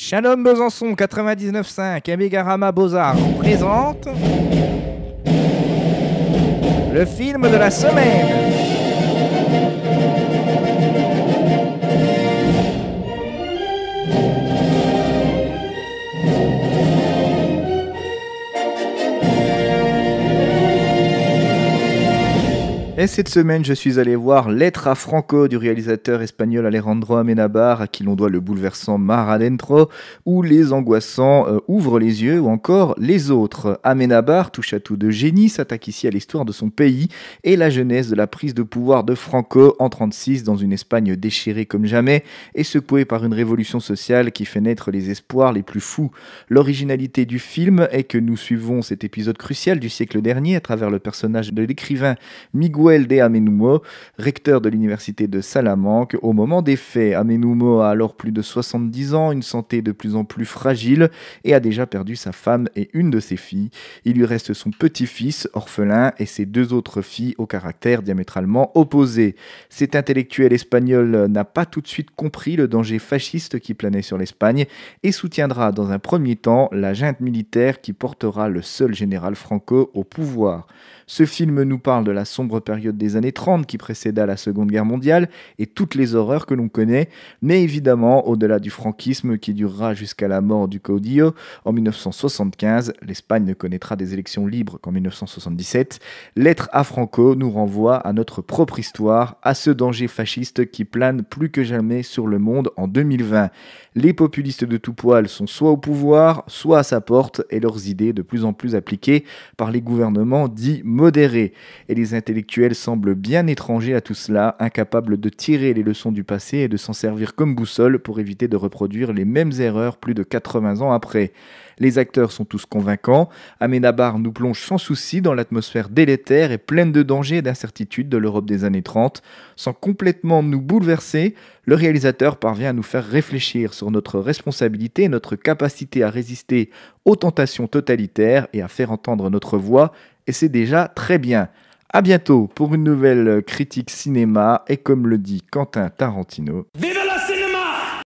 Shalom Besançon 99.5, Amégarama Beaux-Arts présente le film de la semaine. Et cette semaine, je suis allé voir Lettre à Franco du réalisateur espagnol Alejandro Amenabar, à qui l'on doit le bouleversant Mar Adentro, ou Les Angoissants euh, ouvrent les yeux, ou encore Les Autres. Amenabar, tout à de génie, s'attaque ici à l'histoire de son pays et la jeunesse de la prise de pouvoir de Franco en 1936 dans une Espagne déchirée comme jamais et secouée par une révolution sociale qui fait naître les espoirs les plus fous. L'originalité du film est que nous suivons cet épisode crucial du siècle dernier à travers le personnage de l'écrivain Miguel de Amenumo, recteur de l'université de Salamanque, au moment des faits. Amenumo a alors plus de 70 ans, une santé de plus en plus fragile et a déjà perdu sa femme et une de ses filles. Il lui reste son petit-fils, orphelin, et ses deux autres filles au caractère diamétralement opposé. Cet intellectuel espagnol n'a pas tout de suite compris le danger fasciste qui planait sur l'Espagne et soutiendra dans un premier temps la junte militaire qui portera le seul général Franco au pouvoir. Ce film nous parle de la sombre période période des années 30 qui précéda la Seconde Guerre mondiale et toutes les horreurs que l'on connaît, mais évidemment, au-delà du franquisme qui durera jusqu'à la mort du Caudillo en 1975, l'Espagne ne connaîtra des élections libres qu'en 1977, l'être à Franco nous renvoie à notre propre histoire, à ce danger fasciste qui plane plus que jamais sur le monde en 2020. Les populistes de tout poil sont soit au pouvoir, soit à sa porte, et leurs idées de plus en plus appliquées par les gouvernements dits modérés. Et les intellectuels semble bien étranger à tout cela, incapable de tirer les leçons du passé et de s'en servir comme boussole pour éviter de reproduire les mêmes erreurs plus de 80 ans après. Les acteurs sont tous convaincants, Amenabar nous plonge sans souci dans l'atmosphère délétère et pleine de dangers et d'incertitudes de l'Europe des années 30. Sans complètement nous bouleverser, le réalisateur parvient à nous faire réfléchir sur notre responsabilité et notre capacité à résister aux tentations totalitaires et à faire entendre notre voix, et c'est déjà très bien. À bientôt pour une nouvelle critique cinéma et comme le dit Quentin Tarantino.